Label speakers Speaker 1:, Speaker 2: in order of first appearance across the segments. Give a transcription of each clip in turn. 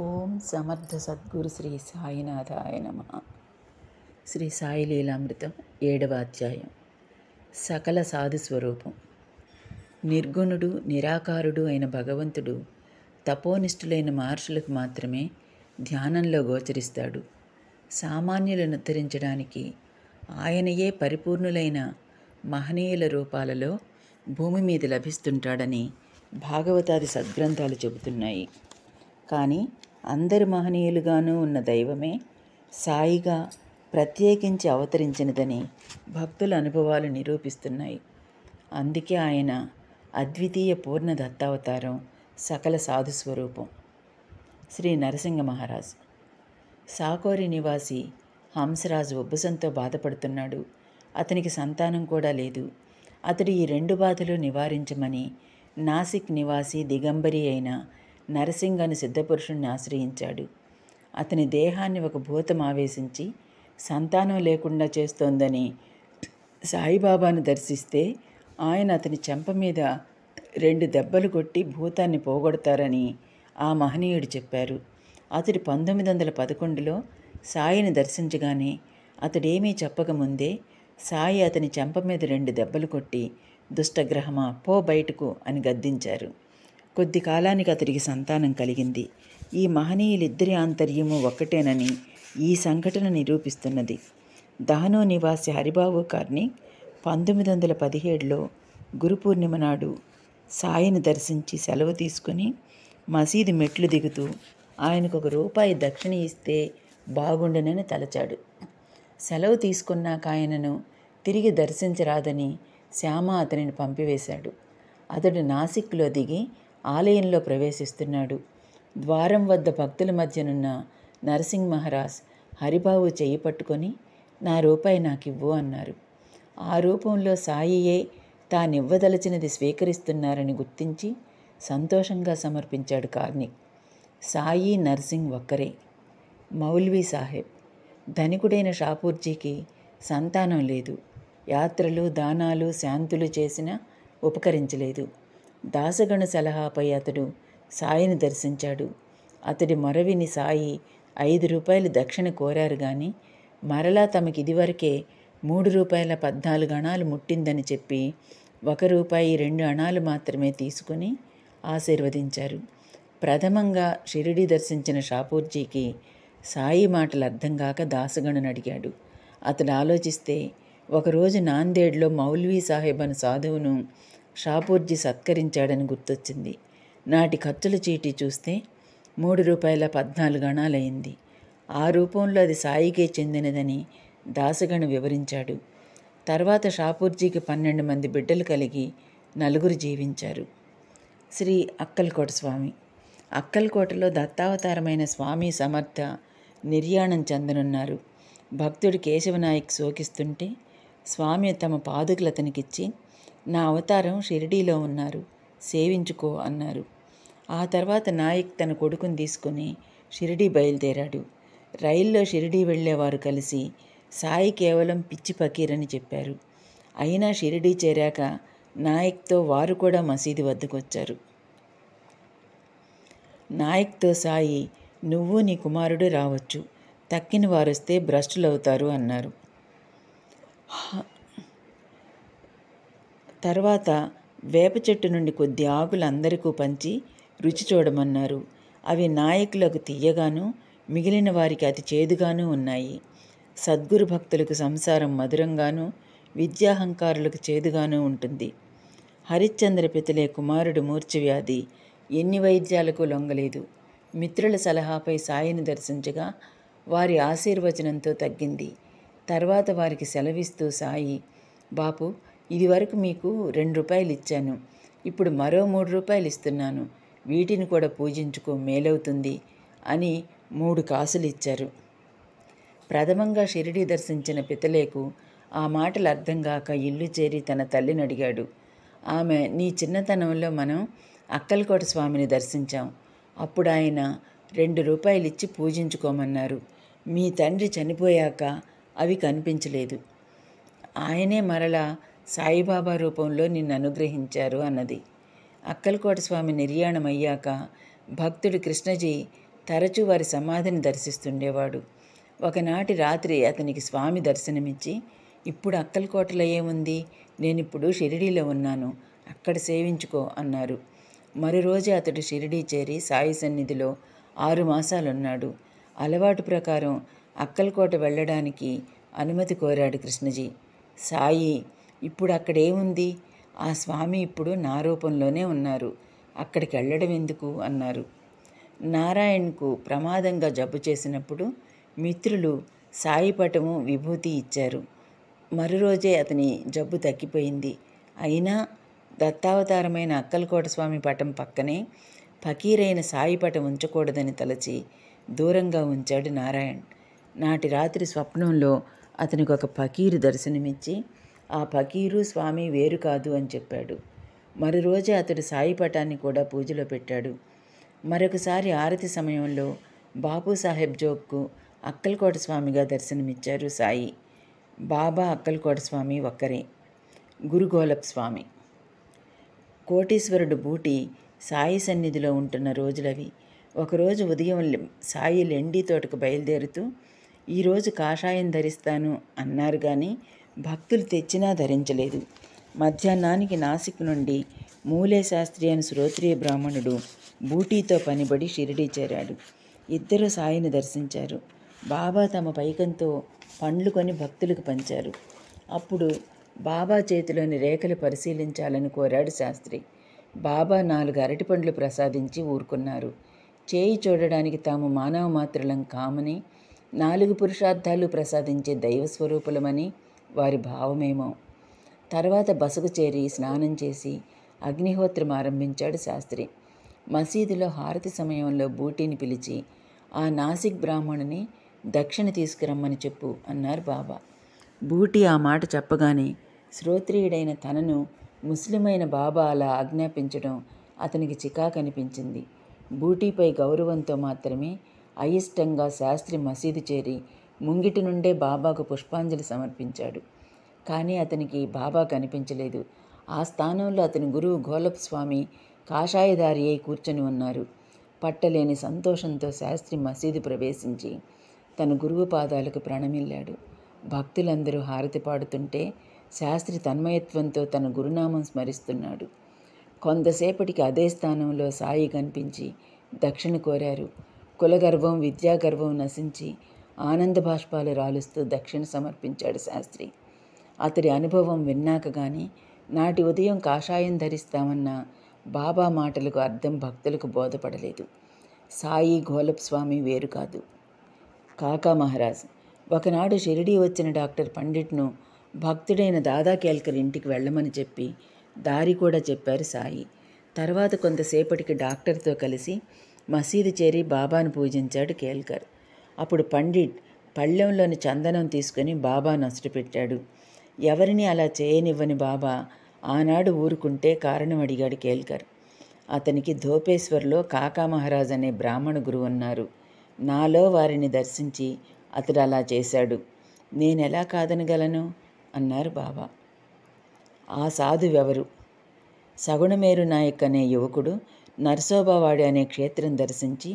Speaker 1: ఓం సమర్థ సద్గురు శ్రీ సాయినాథాయ నమ శ్రీ సాయి లీలామృతం ఏడవ అధ్యాయం సకల సాధు స్వరూపం నిర్గుణుడు నిరాకారుడు అయిన భగవంతుడు తపోనిష్ఠులైన మహర్షులకు మాత్రమే ధ్యానంలో గోచరిస్తాడు సామాన్యులను ఉత్తరించడానికి ఆయనయే పరిపూర్ణులైన మహనీయుల రూపాలలో భూమి మీద లభిస్తుంటాడని భాగవతాది సద్గ్రంథాలు చెబుతున్నాయి కానీ అందరి మహనీయులుగాను ఉన్న దైవమే సాయిగా ప్రత్యేకించి అవతరించినదని భక్తుల అనుభవాలు నిరూపిస్తున్నాయి అందుకే ఆయన అద్వితీయ పూర్ణ దత్తావతారం సకల సాధు స్వరూపం శ్రీ నరసింహ మహారాజ్ సాకోరి నివాసి హంసరాజు ఉబ్బసంతో బాధపడుతున్నాడు అతనికి సంతానం కూడా లేదు అతడు ఈ రెండు బాధలు నివారించమని నాసిక్ నివాసి దిగంబరి అయిన నరసింగని అని సిద్ధపురుషుణ్ణి ఆశ్రయించాడు అతని దేహాన్ని ఒక భూతం ఆవేశించి సంతానం లేకుండా చేస్తోందని సాయిబాబాను దర్శిస్తే ఆయన అతని చెంప మీద రెండు దెబ్బలు కొట్టి భూతాన్ని పోగొడతారని ఆ మహనీయుడు చెప్పారు అతడు పంతొమ్మిది వందల పదకొండులో సాయిని దర్శించగానే అతడేమీ చెప్పకముందే సాయి అతని చెంప మీద రెండు దెబ్బలు కొట్టి దుష్టగ్రహమా పో బయటకు అని గద్దించారు కొద్ది కాలానికి అతడికి సంతానం కలిగింది ఈ మహనీయులిద్దరి ఆంతర్యము ఒక్కటేనని ఈ సంఘటన నిరూపిస్తున్నది దహనో నివాసి హరిబాబు గారిని పంతొమ్మిది వందల పదిహేడులో గురు పూర్ణిమ నాడు సాయిని దర్శించి సెలవు తీసుకుని మసీదు మెట్లు దిగుతూ ఆయనకు ఒక రూపాయి దక్షిణ ఇస్తే బాగుండునని తలచాడు సెలవు తీసుకున్నాక ఆయనను తిరిగి దర్శించరాదని శ్యామ అతనిని పంపివేశాడు అతడు నాసిక్లో దిగి ఆలయంలో ప్రవేశిస్తున్నాడు ద్వారం వద్ద భక్తుల మధ్యనున్న నరసింగ్ మహారాజ్ హరిబాబు చేయి పట్టుకొని నా రూపాయి నాకివ్వు అన్నారు ఆ రూపంలో సాయియే తానివ్వదలచినది స్వీకరిస్తున్నారని గుర్తించి సంతోషంగా సమర్పించాడు కార్నిక్ సాయి నర్సింగ్ ఒక్కరే మౌల్వీ సాహెబ్ ధనికుడైన షాపూర్జీకి సంతానం లేదు యాత్రలు దానాలు శాంతులు చేసినా ఉపకరించలేదు దాసగణ సలహాపై అతడు సాయిని దర్శించాడు అతడి మరవిని సాయి ఐదు రూపాయలు దక్షిణ కోరారు గాని మరలా తమకి ఇదివరకే మూడు రూపాయల పద్నాలుగు అణాలు ముట్టిందని చెప్పి ఒక రూపాయి రెండు అణాలు మాత్రమే తీసుకుని ఆశీర్వదించారు ప్రథమంగా షిరిడి దర్శించిన షాపూర్జీకి సాయి మాటలు అర్థం కాక దాసగణను అడిగాడు అతడు ఆలోచిస్తే ఒకరోజు నాందేడ్లో మౌల్వీ సాహెబ్ అను సాధువును షాపూర్జీ సత్కరించాడని గుర్తొచ్చింది నాటి ఖర్చుల చీటీ చూస్తే మూడు రూపాయల పద్నాలుగు అణాలయ్యింది ఆ రూపంలో అది సాయికే చెందినదని దాసగణ వివరించాడు తర్వాత షాపూర్జీకి పన్నెండు మంది బిడ్డలు కలిగి నలుగురు జీవించారు శ్రీ అక్కల్కోట స్వామి అక్కల్కోటలో దత్తావతారమైన స్వామి సమర్థ నిర్యాణం చెందనున్నారు భక్తుడు కేశవనాయక్ సోకిస్తుంటే స్వామి తమ పాదుకులు అతనికిచ్చి నా అవతారం షిరిడీలో ఉన్నారు సేవించుకో అన్నారు ఆ తర్వాత నాయక్ తన కొడుకుని తీసుకుని షిరిడీ బయలుదేరాడు రైల్లో షిరిడీ వెళ్ళేవారు కలిసి సాయి కేవలం పిచ్చి పకీరని చెప్పారు అయినా షిరిడీ చేరాక నాయక్తో వారు కూడా మసీదు వద్దకొచ్చారు నాయక్తో సాయి నువ్వు నీ కుమారుడు రావచ్చు తక్కిన వారొస్తే భ్రష్టులవుతారు అన్నారు తర్వాత వేప చెట్టు నుండి కొద్ది ఆకులు అందరికీ పంచి రుచి చూడమన్నారు అవి నాయకులకు తీయగాను మిగిలిన వారికి అతి చేదుగాను ఉన్నాయి సద్గురు భక్తులకు సంసారం మధురంగాను విద్యాహంకారులకు చేదుగాను ఉంటుంది హరిశ్చంద్ర పితలే కుమారుడు మూర్ఛవ్యాధి ఎన్ని వైద్యాలకు లొంగలేదు మిత్రుల సలహాపై సాయిని దర్శించగా వారి ఆశీర్వచనంతో తగ్గింది తర్వాత వారికి సెలవిస్తూ సాయి బాపు ఇది వరకు మీకు రెండు రూపాయలు ఇచ్చాను ఇప్పుడు మరో మూడు రూపాయలు ఇస్తున్నాను వీటిని కూడా పూజించుకో మేలవుతుంది అని మూడు కాసులు ఇచ్చారు ప్రథమంగా షిరిడి దర్శించిన పితలేకు ఆ మాటలు అర్థం కాక ఇల్లు చేరి తన తల్లిని అడిగాడు ఆమె నీ చిన్నతనంలో మనం అక్కలకోట స్వామిని దర్శించాం అప్పుడు ఆయన రెండు రూపాయలు ఇచ్చి పూజించుకోమన్నారు మీ తండ్రి చనిపోయాక అవి కనిపించలేదు ఆయనే మరలా సాయిబాబా రూపంలో నిన్ను అనుగ్రహించారు అన్నది అక్కలకోట స్వామి నిర్యాణమయ్యాక భక్తుడు కృష్ణజీ తరచూ వారి సమాధిని దర్శిస్తుండేవాడు ఒకనాటి రాత్రి అతనికి స్వామి దర్శనమిచ్చి ఇప్పుడు అక్కలకోటలో ఏముంది నేనిప్పుడు షిరిడీలో ఉన్నాను అక్కడ సేవించుకో అన్నారు మరో రోజే అతడు షిరిడీ చేరి సాయి సన్నిధిలో ఆరు మాసాలున్నాడు అలవాటు ప్రకారం అక్కలకోట వెళ్ళడానికి అనుమతి కోరాడు కృష్ణజీ సాయి ఇప్పుడు అక్కడేముంది ఆ స్వామి ఇప్పుడు నా రూపంలోనే ఉన్నారు అక్కడికి వెళ్ళడం ఎందుకు అన్నారు నారాయణ్కు ప్రమాదంగా జబ్బు చేసినప్పుడు మిత్రులు సాయిపటము విభూతి ఇచ్చారు మరురోజే అతని జబ్బు తగ్గిపోయింది అయినా దత్తావతారమైన అక్కలకోట స్వామి పటం పక్కనే ఫకీరైన సాయిపటం ఉంచకూడదని తలచి దూరంగా ఉంచాడు నారాయణ్ నాటి రాత్రి స్వప్నంలో అతనికి ఒక ఫకీరు దర్శనమిచ్చి ఆ పకీరు స్వామి వేరు కాదు అని చెప్పాడు మరో రోజే అతడు సాయి పటాన్ని కూడా పూజలో పెట్టాడు మరొకసారి ఆరతి సమయంలో బాపు సాహెబ్ జోక్కు అక్కలకోట స్వామిగా దర్శనమిచ్చారు సాయి బాబా అక్కలకోట స్వామి ఒక్కరే గురుగోలప్ స్వామి కోటీశ్వరుడు బూటి సాయి సన్నిధిలో ఉంటున్న రోజులవి ఒకరోజు ఉదయం సాయి లెండి తోటకు బయలుదేరుతూ ఈరోజు కాషాయం ధరిస్తాను అన్నారు కానీ భక్తులు తెచ్చినా ధరించలేదు మధ్యాహ్నానికి నాసిక్ నుండి మూలే శాస్త్రి అని శ్రోత్రియ బ్రాహ్మణుడు బూటీతో పనిబడి షిరిడి చేరాడు ఇద్దరు సాయిని దర్శించారు బాబా తమ పైకంతో పండ్లు కొని భక్తులకు పంచారు అప్పుడు బాబా చేతిలోని రేఖలు పరిశీలించాలని కోరాడు శాస్త్రి బాబా నాలుగు అరటి పండ్లు ప్రసాదించి ఊరుకున్నారు చేయి చూడడానికి తాము మానవ మాత్రులం కామని నాలుగు పురుషార్థాలు ప్రసాదించే దైవస్వరూపులమని వారి భావమేమో తర్వాత బసకు చేరి స్నానం చేసి అగ్నిహోత్రం ఆరంభించాడు శాస్త్రి మసీదులో హారతి సమయంలో బూటీని పిలిచి ఆ నాసిక్ బ్రాహ్మణుని దక్షిణ తీసుకురమ్మని చెప్పు అన్నారు బాబా బూటి ఆ మాట చెప్పగానే శ్రోత్రియుడైన తనను ముస్లిమైన బాబా అలా ఆజ్ఞాపించడం అతనికి చికా కనిపించింది బూటీపై గౌరవంతో మాత్రమే అయిష్టంగా శాస్త్రి మసీదు చేరి ముంగిటి నుండే బాబాకు పుష్పాంజలి సమర్పించాడు కానీ అతనికి బాబా కనిపించలేదు ఆ స్థానంలో అతని గురువు గోలప్ స్వామి కాషాయదారి అయి కూర్చొని ఉన్నారు పట్టలేని సంతోషంతో శాస్త్రి మసీదు ప్రవేశించి తన గురువు పాదాలకు ప్రణమిల్లాడు భక్తులందరూ హారతి పాడుతుంటే శాస్త్రి తన్మయత్వంతో తన గురునామం స్మరిస్తున్నాడు కొంతసేపటికి అదే స్థానంలో సాయి కనిపించి దక్షిణ కోరారు కులగర్వం విద్యాగర్వం నశించి ఆనంద బాష్పాలు రాలుస్తూ దక్షిణ సమర్పించాడు శాస్త్రి అతడి అనుభవం విన్నాక గాని నాటి ఉదయం కాషాయం ధరిస్తామన్న బాబా మాటలకు అర్థం భక్తులకు బోధపడలేదు సాయి గోలప్ స్వామి వేరు కాదు కాకా మహారాజ్ ఒకనాడు షిరిడీ వచ్చిన డాక్టర్ పండిట్ను భక్తుడైన దాదా కేల్కర్ ఇంటికి వెళ్ళమని చెప్పి దారి కూడా చెప్పారు సాయి తర్వాత కొంతసేపటికి డాక్టర్తో కలిసి మసీదు చేరి బాబాను పూజించాడు కేల్కర్ అప్పుడు పండిట్ పళ్ళెంలోని చందనం తీసుకుని బాబా నష్టపెట్టాడు ఎవరిని అలా చేయనివ్వని బాబా ఆనాడు ఊరుకుంటే కారణం అడిగాడు కేల్కర్ అతనికి ధోపేశ్వర్లో కాకా మహారాజ్ అనే బ్రాహ్మణ గురువు ఉన్నారు నాలో వారిని దర్శించి అతడు అలా చేశాడు నేనెలా కాదనగలను అన్నారు బాబా ఆ సాధువెవరు సగుణమేరు నాయక్ అనే యువకుడు నర్సోబావాడి అనే క్షేత్రం దర్శించి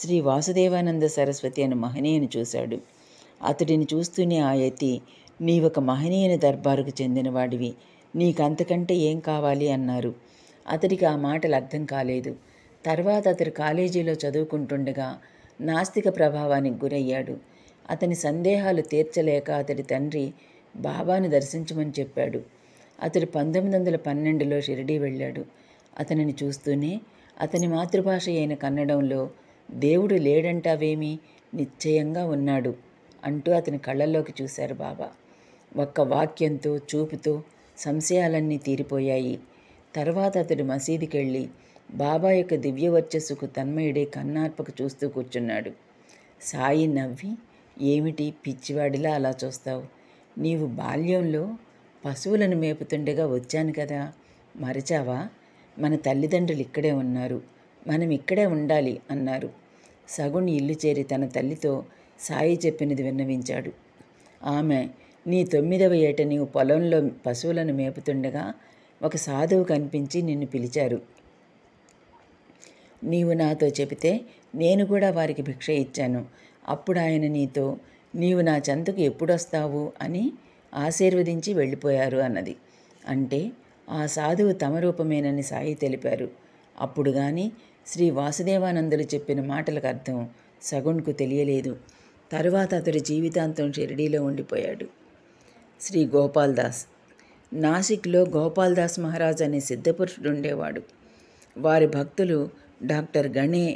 Speaker 1: శ్రీ వాసుదేవానంద సరస్వతి అను మహనీయుని చూశాడు అతడిని చూస్తూనే ఆ యతి నీవొక మహనీయుని దర్బారుకు చెందినవాడివి నీకంతకంటే ఏం కావాలి అన్నారు అతడికి ఆ మాటలు అర్థం కాలేదు తర్వాత అతడు కాలేజీలో చదువుకుంటుండగా నాస్తిక ప్రభావానికి గురయ్యాడు అతని సందేహాలు తీర్చలేక అతడి తండ్రి బాబాను దర్శించమని చెప్పాడు అతడు పంతొమ్మిది వందల పన్నెండులో షిరిడీ వెళ్ళాడు అతనిని చూస్తూనే అతని మాతృభాష అయిన కన్నడంలో దేవుడు లేడంటావేమి నిశ్చయంగా ఉన్నాడు అంటూ అతని కళ్ళల్లోకి చూశారు బాబా ఒక్క వాక్యంతో చూపుతో సంశయాలన్నీ తీరిపోయాయి తర్వాత అతడు మసీదుకి వెళ్ళి బాబా యొక్క దివ్య వర్చస్సుకు తన్మయుడే కన్నార్పకు చూస్తూ కూర్చున్నాడు సాయి నవ్వి ఏమిటి పిచ్చివాడిలా అలా చూస్తావు నీవు బాల్యంలో పశువులను మేపుతుండగా వచ్చాను కదా మరిచావా మన తల్లిదండ్రులు ఇక్కడే ఉన్నారు మనం ఇక్కడే ఉండాలి అన్నారు సగుని ఇల్లు చేరి తన తల్లితో సాయి చెప్పినది విన్నవించాడు ఆమె నీ తొమ్మిదవ ఏట నీవు పొలంలో పశువులను మేపుతుండగా ఒక సాధువు కనిపించి నిన్ను పిలిచారు నీవు నాతో చెబితే నేను కూడా వారికి భిక్ష ఇచ్చాను అప్పుడు ఆయన నీతో నీవు నా చెంతకు ఎప్పుడొస్తావు అని ఆశీర్వదించి వెళ్ళిపోయారు అన్నది అంటే ఆ సాధువు తమ రూపమేనని సాయి తెలిపారు అప్పుడు కానీ శ్రీ వాసుదేవానందులు చెప్పిన మాటలకు అర్థం సగుణ్కు తెలియలేదు తరువాత అతడి జీవితాంతం షిరిడీలో ఉండిపోయాడు శ్రీ గోపాల్దాస్ నాసిక్లో గోపాల్దాస్ మహారాజ్ అనే సిద్ధపురుషుడు ఉండేవాడు వారి భక్తులు డాక్టర్ గణే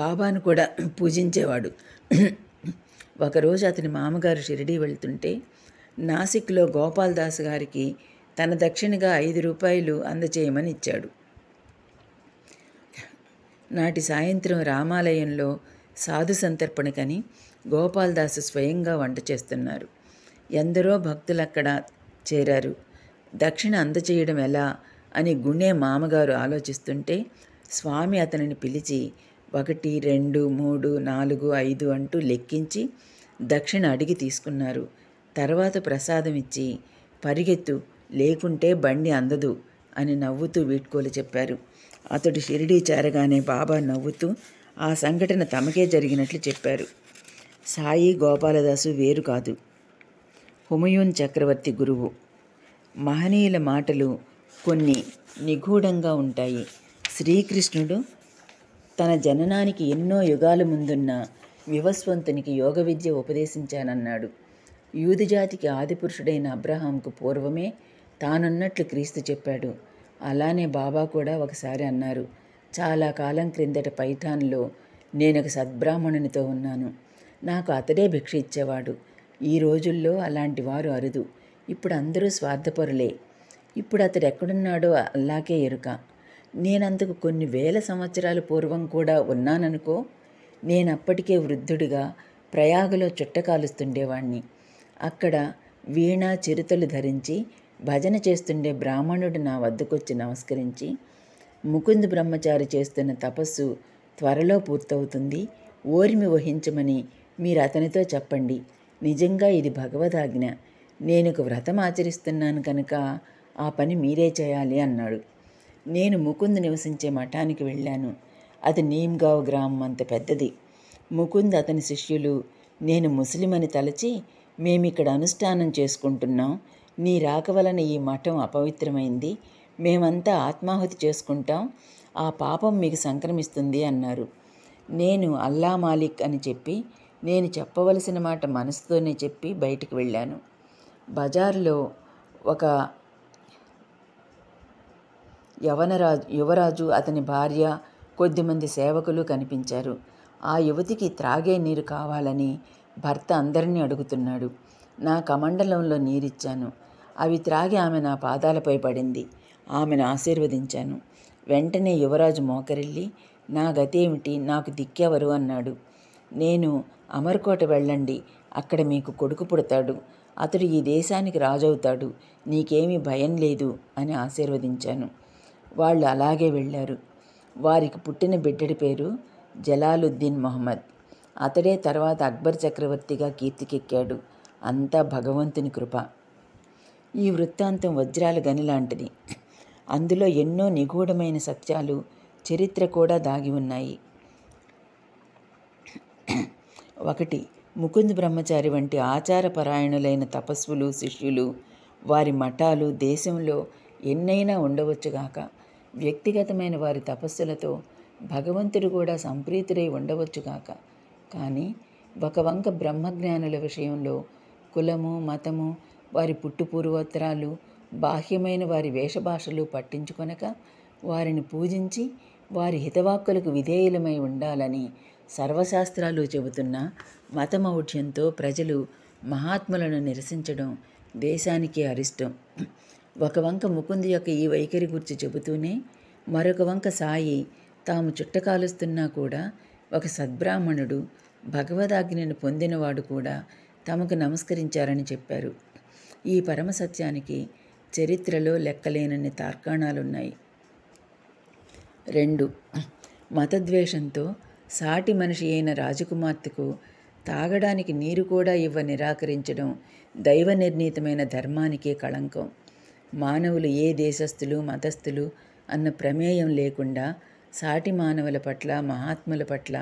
Speaker 1: బాబాను కూడా పూజించేవాడు ఒకరోజు అతని మామగారు షిరిడీ వెళ్తుంటే నాసిక్లో గోపాల్దాస్ గారికి తన దక్షిణగా ఐదు రూపాయలు అందచేయమని ఇచ్చాడు నాటి సాయంత్రం రామాలయంలో సాధు సంతర్పణకని గోపాలదాసు స్వయంగా వంట చేస్తున్నారు ఎందరో భక్తులు అక్కడ చేరారు దక్షిణ అందచేయడం ఎలా అని గుణే మామగారు ఆలోచిస్తుంటే స్వామి అతనిని పిలిచి ఒకటి రెండు మూడు నాలుగు ఐదు అంటూ లెక్కించి దక్షిణ అడిగి తీసుకున్నారు తర్వాత ప్రసాదం ఇచ్చి పరిగెత్తు లేకుంటే బండి అందదు అని నవ్వుతూ వీడ్కోలు చెప్పారు అతడు షిరిడీ చేరగానే బాబా నవ్వుతూ ఆ సంఘటన తమకే జరిగినట్లు చెప్పారు సాయి గోపాలదాసు వేరు కాదు హుమయూన్ చక్రవర్తి గురువు మహనీయుల మాటలు కొన్ని నిగూఢంగా ఉంటాయి శ్రీకృష్ణుడు తన జననానికి ఎన్నో యుగాల ముందున్న వివస్వంతునికి యోగ విద్య ఉపదేశించానన్నాడు యూదిజాతికి ఆదిపురుషుడైన అబ్రహాంకు పూర్వమే తానున్నట్లు క్రీస్తు చెప్పాడు అలానే బాబా కూడా ఒకసారి అన్నారు చాలా కాలం క్రిందట పైఠాన్లో నేను ఒక సద్బ్రాహ్మణునితో ఉన్నాను నాకు అతడే భిక్ష ఇచ్చేవాడు ఈ రోజుల్లో అలాంటి వారు అరుదు ఇప్పుడు అందరూ స్వార్థపరులే ఇప్పుడు అతడు ఎక్కడున్నాడో అల్లాకే ఎరుక నేనందుకు కొన్ని వేల సంవత్సరాల పూర్వం కూడా ఉన్నాననుకో నేను అప్పటికే వృద్ధుడిగా ప్రయాగలో చుట్టకాలుస్తుండేవాణ్ణి అక్కడ వీణ చిరుతలు ధరించి భజన చేస్తుండే బ్రాహ్మణుడు నా వద్దకొచ్చి నమస్కరించి ముకుంద్ బ్రహ్మచారి చేస్తున్న తపస్సు త్వరలో పూర్తవుతుంది ఓర్మి వహించమని మీరు అతనితో చెప్పండి నిజంగా ఇది భగవదాజ్ఞ నేను ఒక వ్రతం ఆచరిస్తున్నాను కనుక ఆ పని మీరే చేయాలి అన్నాడు నేను ముకుంద్ నివసించే మఠానికి వెళ్ళాను అది నీమ్గావ్ గ్రామం అంత పెద్దది ముకుంద్ అతని శిష్యులు నేను ముస్లిం అని తలచి మేమిక్కడ అనుష్ఠానం చేసుకుంటున్నాం నీ రాక వలన ఈ మఠం అపవిత్రమైంది మేమంతా ఆత్మాహుతి చేసుకుంటాం ఆ పాపం మీకు సంక్రమిస్తుంది అన్నారు నేను అల్లా మాలిక్ అని చెప్పి నేను చెప్పవలసిన మాట మనసుతోనే చెప్పి బయటికి వెళ్ళాను బజార్లో ఒక యవనరాజు యువరాజు అతని భార్య కొద్దిమంది సేవకులు కనిపించారు ఆ యువతికి త్రాగే నీరు కావాలని భర్త అందరినీ అడుగుతున్నాడు నా కమండలంలో నీరిచ్చాను అవి త్రాగి ఆమె నా పాదాలపై పడింది ఆమెను ఆశీర్వదించాను వెంటనే యువరాజు మోకరిల్లి నా గతేమిటి నాకు దిక్కెవరు అన్నాడు నేను అమర్కోట వెళ్ళండి అక్కడ మీకు కొడుకు పుడతాడు అతడు ఈ దేశానికి రాజవుతాడు నీకేమీ భయం లేదు అని ఆశీర్వదించాను వాళ్ళు అలాగే వెళ్ళారు వారికి పుట్టిన బిడ్డడి పేరు జలాలుద్దీన్ మొహమ్మద్ అతడే తర్వాత అక్బర్ చక్రవర్తిగా కీర్తికెక్కాడు అంతా భగవంతుని కృప ఈ వృత్తాంతం వజ్రాల గనిలాంటిది అందులో ఎన్నో నిగూఢమైన సత్యాలు చరిత్ర కూడా దాగి ఉన్నాయి ఒకటి ముకుంద్ బ్రహ్మచారి వంటి ఆచారపరాయణులైన తపస్సులు శిష్యులు వారి మఠాలు దేశంలో ఎన్నైనా ఉండవచ్చుగాక వ్యక్తిగతమైన వారి తపస్సులతో భగవంతుడు కూడా సంప్రీతుడై ఉండవచ్చుగాక కానీ ఒక వంక బ్రహ్మజ్ఞానుల విషయంలో కులము మతము వారి పుట్టు పూర్వోత్తరాలు బాహ్యమైన వారి వేషభాషలు పట్టించుకొనక వారిని పూజించి వారి హితవాక్కులకు విధేయులమై ఉండాలని సర్వశాస్త్రాలు చెబుతున్న మతమౌఢ్యంతో ప్రజలు మహాత్ములను నిరసించడం దేశానికి అరిష్టం ఒక వంక ముకుంది యొక్క ఈ వైఖరి గురించి చెబుతూనే మరొక వంక సాయి తాము చుట్టకాలుస్తున్నా కూడా ఒక సద్బ్రాహ్మణుడు భగవదాజ్ఞను పొందినవాడు కూడా తమకు నమస్కరించారని చెప్పారు ఈ పరమసత్యానికి చరిత్రలో లెక్కలేనన్ని తార్కాణాలున్నాయి రెండు మతద్వేషంతో సాటి మనిషి అయిన రాజకుమార్తెకు తాగడానికి నీరు కూడా ఇవ్వ నిరాకరించడం దైవ నిర్ణీతమైన ధర్మానికే కళంకం మానవులు ఏ దేశస్థులు మతస్థులు అన్న ప్రమేయం లేకుండా సాటి మానవుల పట్ల మహాత్ముల పట్ల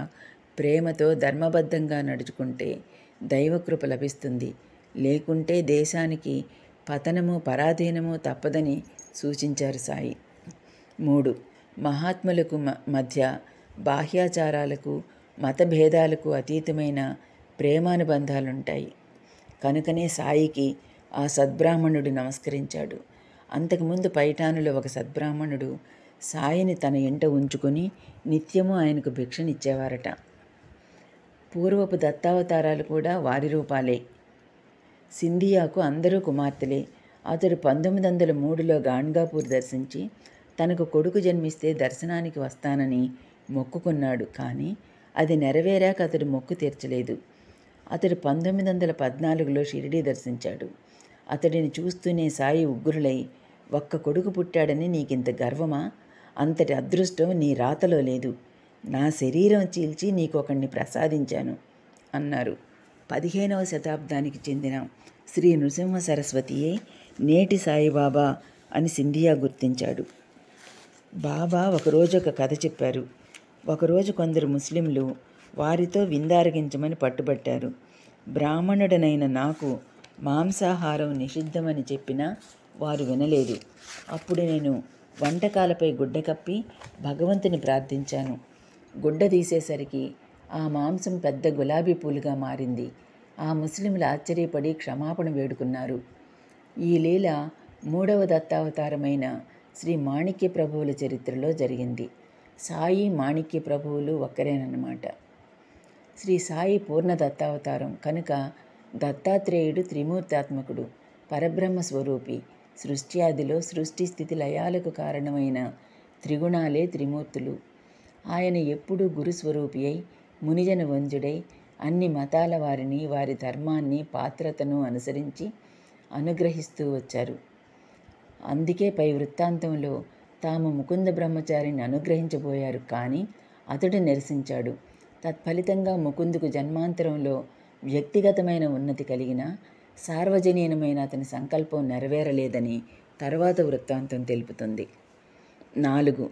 Speaker 1: ప్రేమతో ధర్మబద్ధంగా నడుచుకుంటే దైవకృప లభిస్తుంది లేకుంటే దేశానికి పతనము పరాధీనము తప్పదని సూచించారు సాయి మూడు మహాత్ములకు మధ్య బాహ్యాచారాలకు మతభేదాలకు అతీతమైన ప్రేమానుబంధాలుంటాయి కనుకనే సాయికి ఆ సద్బ్రాహ్మణుడు నమస్కరించాడు అంతకుముందు పైఠానులో ఒక సద్బ్రాహ్మణుడు సాయిని తన ఇంట ఉంచుకుని నిత్యము ఆయనకు భిక్షనిచ్చేవారట పూర్వపు దత్తావతారాలు కూడా వారి రూపాలే సింధియాకు అందరూ కుమార్తెలే అతడు పంతొమ్మిది వందల మూడులో గాన్గాపూర్ దర్శించి తనకు కొడుకు జన్మిస్తే దర్శనానికి వస్తానని మొక్కుకున్నాడు కానీ అది నెరవేరాక అతడు మొక్కు తీర్చలేదు అతడు పంతొమ్మిది వందల పద్నాలుగులో షిరిడీ దర్శించాడు అతడిని చూస్తూనే సాయి ఉగ్రులై ఒక్క కొడుకు పుట్టాడని నీకింత గర్వమా అంతటి అదృష్టం నీ రాతలో లేదు నా శరీరం చీల్చి నీకొకడిని ప్రసాదించాను అన్నారు పదిహేనవ శతాబ్దానికి చెందిన శ్రీ నృసింహ సరస్వతియే నేటి సాయిబాబా అని సింధియా గుర్తించాడు బాబా ఒకరోజు ఒక కథ చెప్పారు ఒకరోజు కొందరు ముస్లింలు వారితో విందారగించమని పట్టుబట్టారు బ్రాహ్మణుడనైన నాకు మాంసాహారం నిషిద్ధమని చెప్పినా వారు వినలేదు అప్పుడు నేను వంటకాలపై గుడ్డ కప్పి భగవంతుని ప్రార్థించాను గుడ్డ తీసేసరికి ఆ మాంసం పెద్ద గులాబీ పూలుగా మారింది ఆ ముస్లింలు ఆశ్చర్యపడి క్షమాపణ వేడుకున్నారు ఈ లీల మూడవ దత్తావతారమైన శ్రీ మాణిక్య ప్రభువుల చరిత్రలో జరిగింది సాయి మాణిక్య ప్రభువులు ఒక్కరేనన్నమాట శ్రీ సాయి పూర్ణ దత్తావతారం కనుక దత్తాత్రేయుడు త్రిమూర్తాత్మకుడు పరబ్రహ్మ స్వరూపి సృష్ట్యాదిలో సృష్టి స్థితి లయాలకు కారణమైన త్రిగుణాలే త్రిమూర్తులు ఆయన ఎప్పుడూ గురుస్వరూపి అయి మునిజన వంజుడై అన్ని మతాల వారిని వారి ధర్మాన్ని పాత్రతను అనుసరించి అనుగ్రహిస్తూ వచ్చారు అందుకే పై వృత్తాంతంలో తాము ముకుంద బ్రహ్మచారిని అనుగ్రహించబోయారు కానీ అతడు నిరసించాడు తత్ఫలితంగా ముకుందుకు జన్మాంతరంలో వ్యక్తిగతమైన ఉన్నతి కలిగిన సార్వజనీయమైన అతని సంకల్పం నెరవేరలేదని తర్వాత వృత్తాంతం తెలుపుతుంది నాలుగు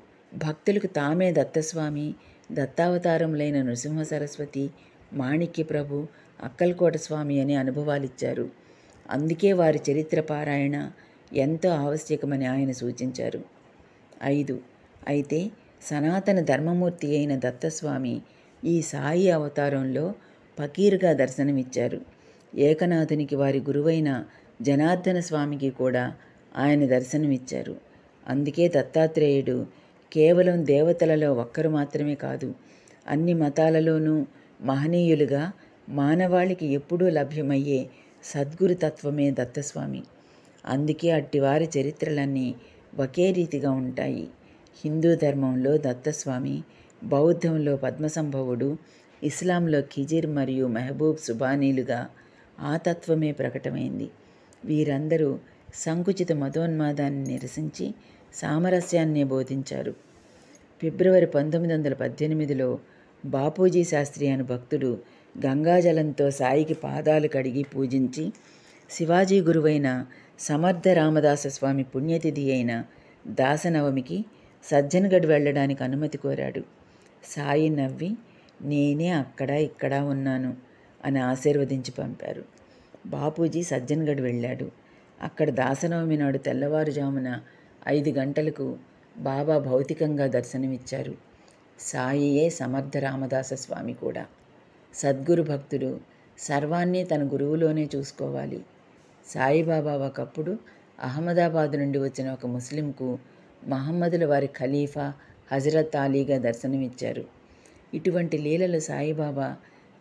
Speaker 1: భక్తులకు తామే దత్తస్వామి దత్తావతారములైన నృసింహ సరస్వతి మాణిక్య ప్రభు అక్కల్కోట స్వామి అనే అనుభవాలిచ్చారు అందుకే వారి చరిత్ర పారాయణ ఎంతో ఆవశ్యకమని ఆయన సూచించారు ఐదు అయితే సనాతన ధర్మమూర్తి అయిన దత్తస్వామి ఈ సాయి అవతారంలో ఫకీర్గా దర్శనమిచ్చారు ఏకనాథునికి వారి గురువైన జనార్దన స్వామికి కూడా ఆయన దర్శనమిచ్చారు అందుకే దత్తాత్రేయుడు కేవలం దేవతలలో ఒక్కరు మాత్రమే కాదు అన్ని మతాలలోనూ మహనీయులుగా మానవాళికి ఎప్పుడూ లభ్యమయ్యే సద్గురుతత్వమే దత్తస్వామి అందుకే అట్టివారి చరిత్రలన్నీ ఒకే రీతిగా ఉంటాయి హిందూ ధర్మంలో దత్తస్వామి బౌద్ధంలో పద్మసంభవుడు ఇస్లాంలో ఖిజిర్ మరియు మెహబూబ్ సుబానీలుగా ఆ తత్వమే ప్రకటమైంది వీరందరూ సంకుచిత మతోన్మాదాన్ని నిరసించి సామరస్యాన్నే బోధించారు ఫిబ్రవరి పంతొమ్మిది వందల పద్దెనిమిదిలో బాపూజీ శాస్త్రి అని భక్తుడు గంగాజలంతో సాయికి పాదాలు కడిగి పూజించి శివాజీ గురువైన సమర్థ రామదాస స్వామి పుణ్యతిథి అయిన దాసనవమికి సజ్జన్గఢ్ వెళ్ళడానికి అనుమతి కోరాడు సాయి నవ్వి నేనే అక్కడ ఇక్కడ ఉన్నాను అని ఆశీర్వదించి పంపారు బాపూజీ సజ్జన్గఢ్ వెళ్ళాడు అక్కడ దాసనవమి నాడు తెల్లవారుజామున ఐదు గంటలకు బాబా భౌతికంగా దర్శనమిచ్చారు సాయియే సమర్థ రామదాస స్వామి కూడా సద్గురు భక్తుడు సర్వాన్ని తన గురువులోనే చూసుకోవాలి సాయిబాబా ఒకప్పుడు అహ్మదాబాద్ నుండి వచ్చిన ఒక ముస్లింకు మహమ్మదుల వారి ఖలీఫా హజరత్ అలీగా దర్శనమిచ్చారు ఇటువంటి లీలలు సాయిబాబా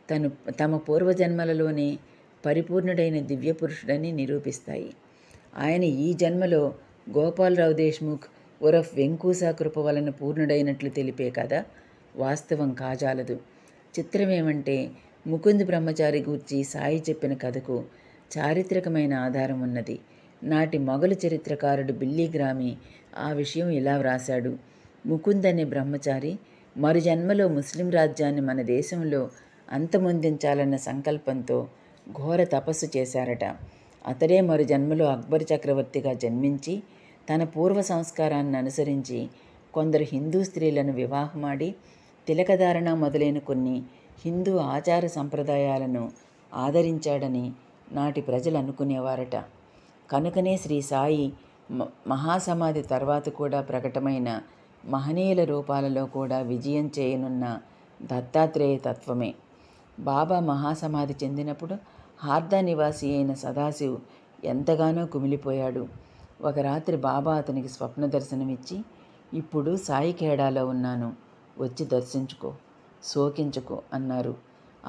Speaker 1: తను తమ పూర్వజన్మలలోనే పరిపూర్ణుడైన దివ్యపురుషుడని నిరూపిస్తాయి ఆయన ఈ జన్మలో గోపాలరావు దేశ్ముఖ్ ఉరఫ్ వెంకూసాకృప కృప వలన పూర్ణుడైనట్లు తెలిపే కథ వాస్తవం కాజాలదు చిత్రమేమంటే ముకుంద్ బ్రహ్మచారి గూర్చి సాయి చెప్పిన కథకు చారిత్రకమైన ఆధారం ఉన్నది నాటి మొఘలు చరిత్రకారుడు బిల్లీ గ్రామి ఆ విషయం ఇలా వ్రాశాడు ముకుంద్ అనే బ్రహ్మచారి మరు జన్మలో ముస్లిం రాజ్యాన్ని మన దేశంలో అంతమొందించాలన్న సంకల్పంతో ఘోర తపస్సు చేశారట అతడే మరు జన్మలో అక్బర్ చక్రవర్తిగా జన్మించి తన పూర్వ సంస్కారాన్ని అనుసరించి కొందరు హిందూ స్త్రీలను వివాహమాడి తిలకధారణ మొదలైన కొన్ని హిందూ ఆచార సంప్రదాయాలను ఆదరించాడని నాటి ప్రజలు అనుకునేవారట కనుకనే శ్రీ సాయి మహాసమాధి తర్వాత కూడా ప్రకటమైన మహనీయుల రూపాలలో కూడా విజయం చేయనున్న దత్తాత్రేయ తత్వమే బాబా మహాసమాధి చెందినప్పుడు హార్దా నివాసి అయిన సదాశివ్ ఎంతగానో కుమిలిపోయాడు ఒక రాత్రి బాబా అతనికి స్వప్న దర్శనమిచ్చి ఇప్పుడు సాయికేడాలో ఉన్నాను వచ్చి దర్శించుకో శోకించుకో అన్నారు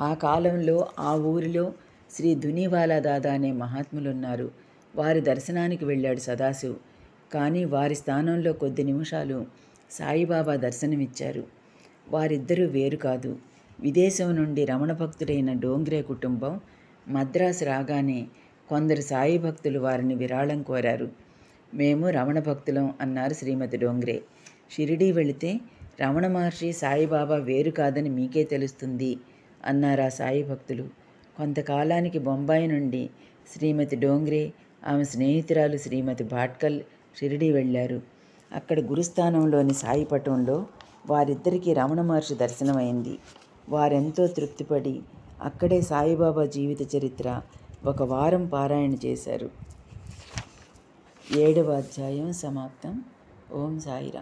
Speaker 1: ఆ కాలంలో ఆ ఊరిలో శ్రీ దునివాలా దాదా అనే మహాత్ములున్నారు వారి దర్శనానికి వెళ్ళాడు సదాశివ్ కానీ వారి స్థానంలో కొద్ది నిమిషాలు సాయిబాబా దర్శనమిచ్చారు వారిద్దరూ వేరు కాదు విదేశం నుండి రమణ భక్తుడైన డోంగ్రే కుటుంబం మద్రాసు రాగానే కొందరు సాయి భక్తులు వారిని విరాళం కోరారు మేము రమణ భక్తులం అన్నారు శ్రీమతి డోంగ్రే షిరిడీ వెళితే రమణ మహర్షి సాయిబాబా వేరు కాదని మీకే తెలుస్తుంది అన్నారు ఆ సాయి భక్తులు కొంతకాలానికి బొంబాయి నుండి శ్రీమతి డోంగ్రే ఆమె స్నేహితురాలు శ్రీమతి భాట్కల్ షిరిడీ వెళ్ళారు అక్కడ గురుస్థానంలోని సాయి పటంలో వారిద్దరికీ రమణ మహర్షి దర్శనమైంది వారెంతో తృప్తిపడి అక్కడే సాయిబాబా జీవిత చరిత్ర ఒక వారం పారాయణ చేశారు ఏడవ అధ్యాయం సమాప్తం ఓం సాయిరా